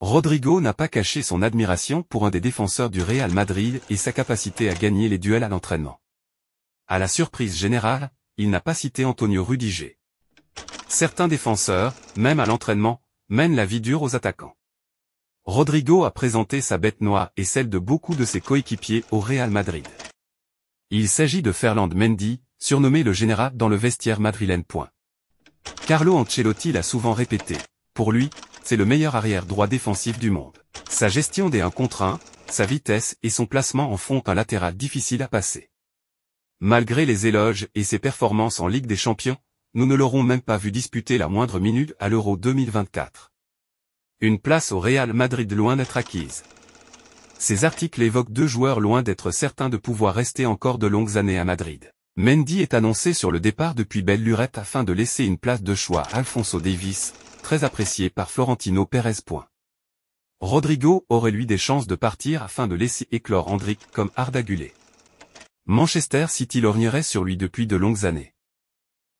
Rodrigo n'a pas caché son admiration pour un des défenseurs du Real Madrid et sa capacité à gagner les duels à l'entraînement. À la surprise générale, il n'a pas cité Antonio Rudiger. Certains défenseurs, même à l'entraînement, mènent la vie dure aux attaquants. Rodrigo a présenté sa bête noire et celle de beaucoup de ses coéquipiers au Real Madrid. Il s'agit de Ferland Mendy, surnommé le général dans le vestiaire madrilène. Carlo Ancelotti l'a souvent répété, pour lui, c'est le meilleur arrière droit défensif du monde. Sa gestion des 1 contre 1, sa vitesse et son placement en font un latéral difficile à passer. Malgré les éloges et ses performances en Ligue des Champions, nous ne l'aurons même pas vu disputer la moindre minute à l'Euro 2024. Une place au Real Madrid loin d'être acquise. Ces articles évoquent deux joueurs loin d'être certains de pouvoir rester encore de longues années à Madrid. Mendy est annoncé sur le départ depuis belle afin de laisser une place de choix à Alfonso Davis, très apprécié par Florentino Pérez. Rodrigo aurait lui des chances de partir afin de laisser éclore Hendrick comme Ardagulé. Manchester City lorgnerait sur lui depuis de longues années.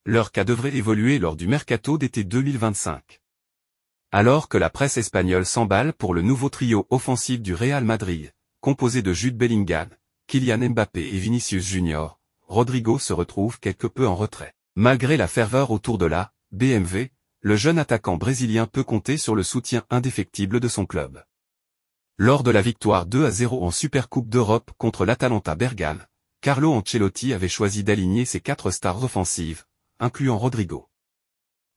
Leur cas devrait évoluer lors du mercato d'été 2025. Alors que la presse espagnole s'emballe pour le nouveau trio offensif du Real Madrid, composé de Jude Bellingham, Kylian Mbappé et Vinicius Junior, Rodrigo se retrouve quelque peu en retrait. Malgré la ferveur autour de la BMW, le jeune attaquant brésilien peut compter sur le soutien indéfectible de son club. Lors de la victoire 2 à 0 en Supercoupe d'Europe contre l'Atalanta Bergane, Carlo Ancelotti avait choisi d'aligner ses quatre stars offensives, incluant Rodrigo.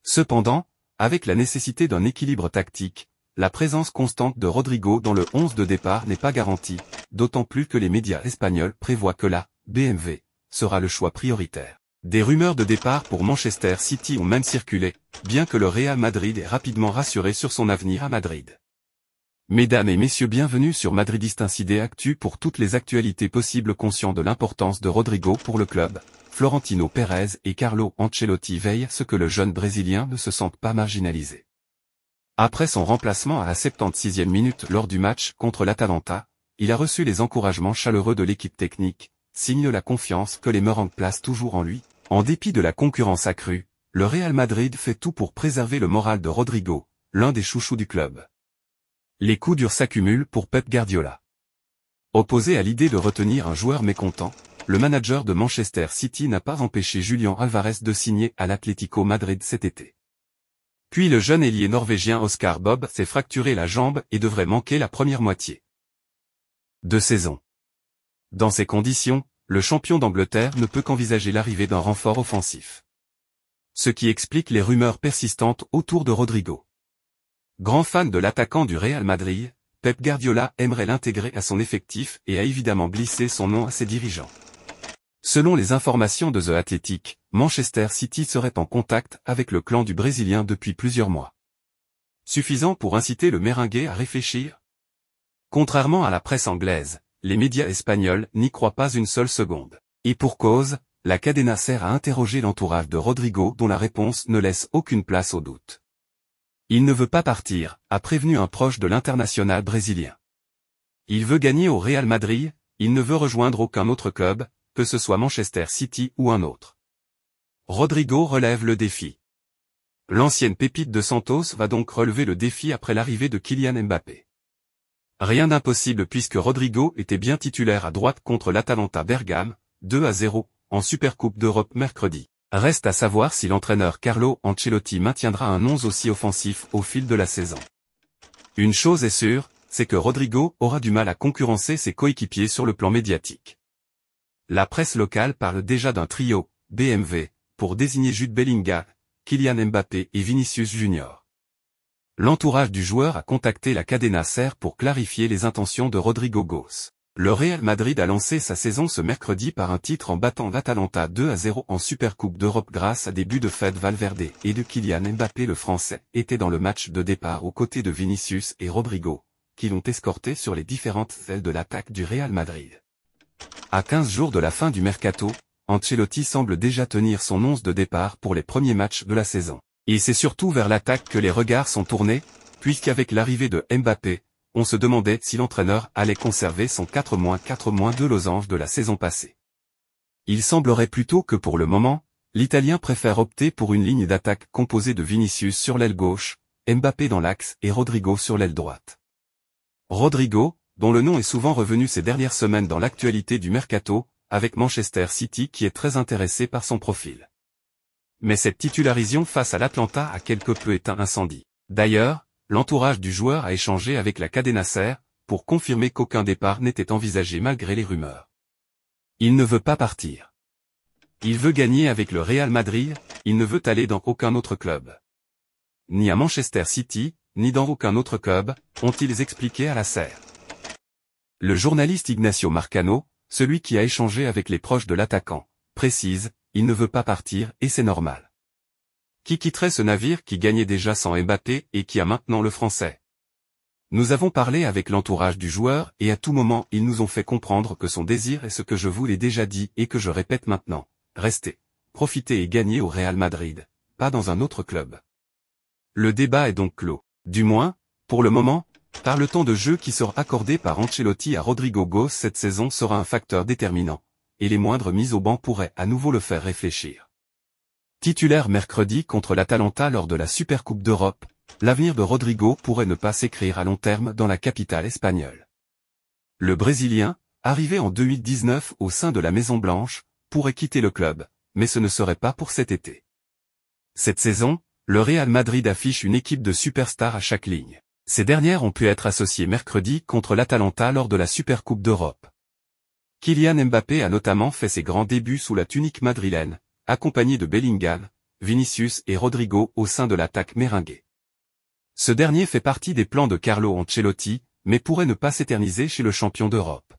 Cependant, avec la nécessité d'un équilibre tactique, la présence constante de Rodrigo dans le 11 de départ n'est pas garantie, d'autant plus que les médias espagnols prévoient que la BMW sera le choix prioritaire. Des rumeurs de départ pour Manchester City ont même circulé, bien que le Real Madrid ait rapidement rassuré sur son avenir à Madrid. Mesdames et messieurs, bienvenue sur Madridista Incidé Actu pour toutes les actualités possibles conscients de l'importance de Rodrigo pour le club. Florentino Pérez et Carlo Ancelotti veillent à ce que le jeune Brésilien ne se sente pas marginalisé. Après son remplacement à la 76e minute lors du match contre l'Atalanta, il a reçu les encouragements chaleureux de l'équipe technique, signe la confiance que les merengues placent toujours en lui. En dépit de la concurrence accrue, le Real Madrid fait tout pour préserver le moral de Rodrigo, l'un des chouchous du club. Les coups durs s'accumulent pour Pep Guardiola. Opposé à l'idée de retenir un joueur mécontent, le manager de Manchester City n'a pas empêché Julian Alvarez de signer à l'Atlético Madrid cet été. Puis le jeune ailier norvégien Oscar Bob s'est fracturé la jambe et devrait manquer la première moitié de saison. Dans ces conditions, le champion d'Angleterre ne peut qu'envisager l'arrivée d'un renfort offensif. Ce qui explique les rumeurs persistantes autour de Rodrigo. Grand fan de l'attaquant du Real Madrid, Pep Guardiola aimerait l'intégrer à son effectif et a évidemment glissé son nom à ses dirigeants. Selon les informations de The Athletic, Manchester City serait en contact avec le clan du Brésilien depuis plusieurs mois. Suffisant pour inciter le Meringuet à réfléchir Contrairement à la presse anglaise, les médias espagnols n'y croient pas une seule seconde. Et pour cause, la cadena sert à interroger l'entourage de Rodrigo dont la réponse ne laisse aucune place au doute. Il ne veut pas partir, a prévenu un proche de l'international brésilien. Il veut gagner au Real Madrid, il ne veut rejoindre aucun autre club, que ce soit Manchester City ou un autre. Rodrigo relève le défi. L'ancienne pépite de Santos va donc relever le défi après l'arrivée de Kylian Mbappé. Rien d'impossible puisque Rodrigo était bien titulaire à droite contre l'Atalanta Bergame, 2 à 0, en Supercoupe d'Europe mercredi. Reste à savoir si l'entraîneur Carlo Ancelotti maintiendra un 11 aussi offensif au fil de la saison. Une chose est sûre, c'est que Rodrigo aura du mal à concurrencer ses coéquipiers sur le plan médiatique. La presse locale parle déjà d'un trio, BMW, pour désigner Jude Bellinga, Kylian Mbappé et Vinicius Jr. L'entourage du joueur a contacté la Cadena Ser pour clarifier les intentions de Rodrigo Goss. Le Real Madrid a lancé sa saison ce mercredi par un titre en battant l'Atalanta 2 à 0 en Supercoupe d'Europe grâce à des buts de Fed Valverde et de Kylian Mbappé le français était dans le match de départ aux côtés de Vinicius et Rodrigo, qui l'ont escorté sur les différentes ailes de l'attaque du Real Madrid. À 15 jours de la fin du mercato, Ancelotti semble déjà tenir son once de départ pour les premiers matchs de la saison. Et c'est surtout vers l'attaque que les regards sont tournés, puisqu'avec l'arrivée de Mbappé, on se demandait si l'entraîneur allait conserver son 4-4-2 losange de la saison passée. Il semblerait plutôt que pour le moment, l'Italien préfère opter pour une ligne d'attaque composée de Vinicius sur l'aile gauche, Mbappé dans l'axe et Rodrigo sur l'aile droite. Rodrigo, dont le nom est souvent revenu ces dernières semaines dans l'actualité du mercato, avec Manchester City qui est très intéressé par son profil mais cette titularisation face à l'Atlanta a quelque peu éteint incendie. D'ailleurs, l'entourage du joueur a échangé avec la Cadena Serre, pour confirmer qu'aucun départ n'était envisagé malgré les rumeurs. Il ne veut pas partir. Il veut gagner avec le Real Madrid, il ne veut aller dans aucun autre club. Ni à Manchester City, ni dans aucun autre club, ont-ils expliqué à la serre. Le journaliste Ignacio Marcano, celui qui a échangé avec les proches de l'attaquant, précise, il ne veut pas partir et c'est normal. Qui quitterait ce navire qui gagnait déjà sans Mbappé et qui a maintenant le français Nous avons parlé avec l'entourage du joueur et à tout moment ils nous ont fait comprendre que son désir est ce que je vous l'ai déjà dit et que je répète maintenant, restez, profitez et gagnez au Real Madrid, pas dans un autre club. Le débat est donc clos, du moins, pour le moment, par le temps de jeu qui sera accordé par Ancelotti à Rodrigo Goss cette saison sera un facteur déterminant et les moindres mises au banc pourraient à nouveau le faire réfléchir. Titulaire mercredi contre l'Atalanta lors de la Supercoupe d'Europe, l'avenir de Rodrigo pourrait ne pas s'écrire à long terme dans la capitale espagnole. Le Brésilien, arrivé en 2019 au sein de la Maison-Blanche, pourrait quitter le club, mais ce ne serait pas pour cet été. Cette saison, le Real Madrid affiche une équipe de superstars à chaque ligne. Ces dernières ont pu être associées mercredi contre l'Atalanta lors de la Supercoupe d'Europe. Kylian Mbappé a notamment fait ses grands débuts sous la tunique madrilène, accompagné de Bellingham, Vinicius et Rodrigo au sein de l'attaque méringuée. Ce dernier fait partie des plans de Carlo Ancelotti, mais pourrait ne pas s'éterniser chez le champion d'Europe.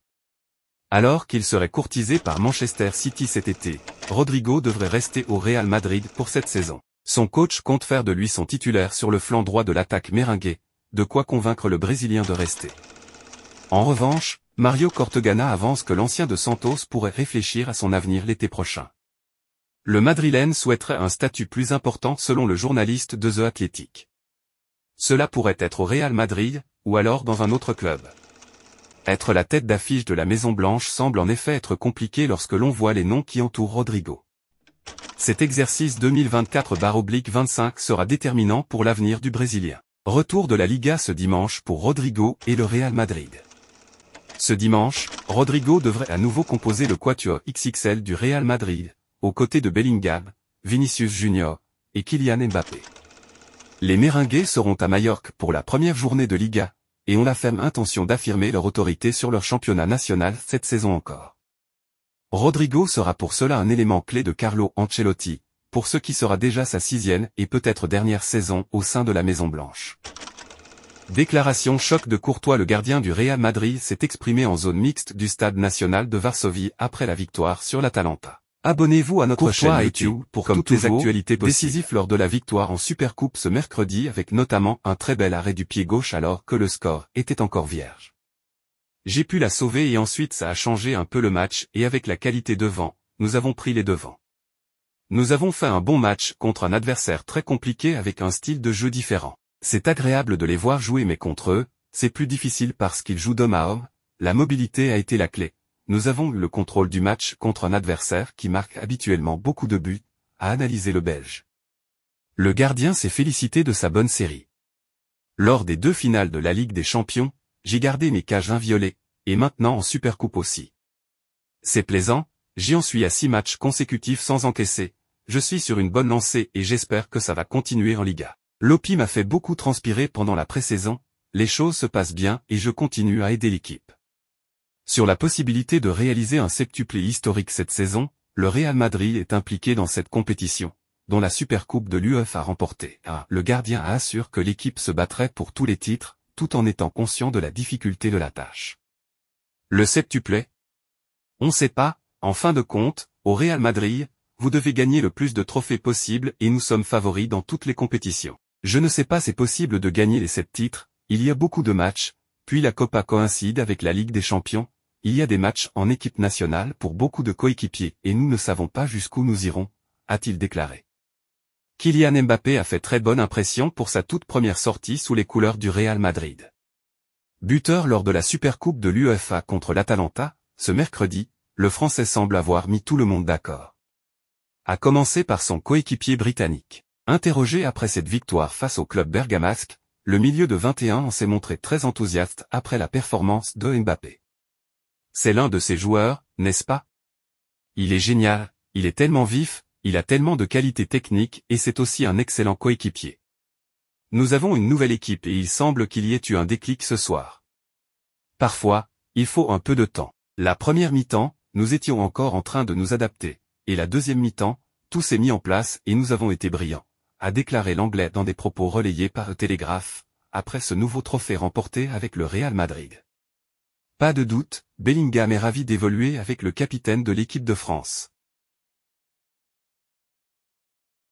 Alors qu'il serait courtisé par Manchester City cet été, Rodrigo devrait rester au Real Madrid pour cette saison. Son coach compte faire de lui son titulaire sur le flanc droit de l'attaque méringuée, de quoi convaincre le Brésilien de rester. En revanche, Mario Cortegana avance que l'ancien de Santos pourrait réfléchir à son avenir l'été prochain. Le Madrilène souhaiterait un statut plus important selon le journaliste de The Athletic. Cela pourrait être au Real Madrid, ou alors dans un autre club. Être la tête d'affiche de la Maison Blanche semble en effet être compliqué lorsque l'on voit les noms qui entourent Rodrigo. Cet exercice 2024-25 sera déterminant pour l'avenir du Brésilien. Retour de la Liga ce dimanche pour Rodrigo et le Real Madrid. Ce dimanche, Rodrigo devrait à nouveau composer le quatuor XXL du Real Madrid, aux côtés de Bellingham, Vinicius Junior et Kylian Mbappé. Les Méringués seront à Majorque pour la première journée de Liga, et ont la ferme intention d'affirmer leur autorité sur leur championnat national cette saison encore. Rodrigo sera pour cela un élément clé de Carlo Ancelotti, pour ce qui sera déjà sa sixième et peut-être dernière saison au sein de la Maison Blanche. Déclaration choc de Courtois le gardien du Real Madrid s'est exprimé en zone mixte du stade national de Varsovie après la victoire sur l'Atalanta. Abonnez-vous à notre chaîne YouTube pour comme toutes les actualités décisives lors de la victoire en Supercoupe ce mercredi avec notamment un très bel arrêt du pied gauche alors que le score était encore vierge. J'ai pu la sauver et ensuite ça a changé un peu le match et avec la qualité devant, nous avons pris les devants. Nous avons fait un bon match contre un adversaire très compliqué avec un style de jeu différent. C'est agréable de les voir jouer mais contre eux, c'est plus difficile parce qu'ils jouent d'homme à homme, la mobilité a été la clé. Nous avons eu le contrôle du match contre un adversaire qui marque habituellement beaucoup de buts, a analysé le Belge. Le gardien s'est félicité de sa bonne série. Lors des deux finales de la Ligue des Champions, j'ai gardé mes cages inviolées, et maintenant en Supercoupe aussi. C'est plaisant, j'y en suis à six matchs consécutifs sans encaisser, je suis sur une bonne lancée et j'espère que ça va continuer en Liga. Lopi m'a fait beaucoup transpirer pendant la pré-saison, les choses se passent bien et je continue à aider l'équipe. Sur la possibilité de réaliser un septuplé historique cette saison, le Real Madrid est impliqué dans cette compétition, dont la Supercoupe de l'UEF a remporté. Ah, le gardien assure que l'équipe se battrait pour tous les titres, tout en étant conscient de la difficulté de la tâche. Le septuplé On sait pas, en fin de compte, au Real Madrid, vous devez gagner le plus de trophées possible et nous sommes favoris dans toutes les compétitions. Je ne sais pas c'est possible de gagner les sept titres, il y a beaucoup de matchs, puis la Copa coïncide avec la Ligue des Champions, il y a des matchs en équipe nationale pour beaucoup de coéquipiers et nous ne savons pas jusqu'où nous irons, a-t-il déclaré. Kylian Mbappé a fait très bonne impression pour sa toute première sortie sous les couleurs du Real Madrid. Buteur lors de la Supercoupe de l'UEFA contre l'Atalanta, ce mercredi, le Français semble avoir mis tout le monde d'accord. A commencer par son coéquipier britannique. Interrogé après cette victoire face au club bergamasque, le milieu de 21 ans s'est montré très enthousiaste après la performance de Mbappé. C'est l'un de ses joueurs, n'est-ce pas Il est génial, il est tellement vif, il a tellement de qualités techniques et c'est aussi un excellent coéquipier. Nous avons une nouvelle équipe et il semble qu'il y ait eu un déclic ce soir. Parfois, il faut un peu de temps. La première mi-temps, nous étions encore en train de nous adapter, et la deuxième mi-temps, tout s'est mis en place et nous avons été brillants a déclaré l'anglais dans des propos relayés par Télégraphe, après ce nouveau trophée remporté avec le Real Madrid. Pas de doute, Bellingham est ravi d'évoluer avec le capitaine de l'équipe de France.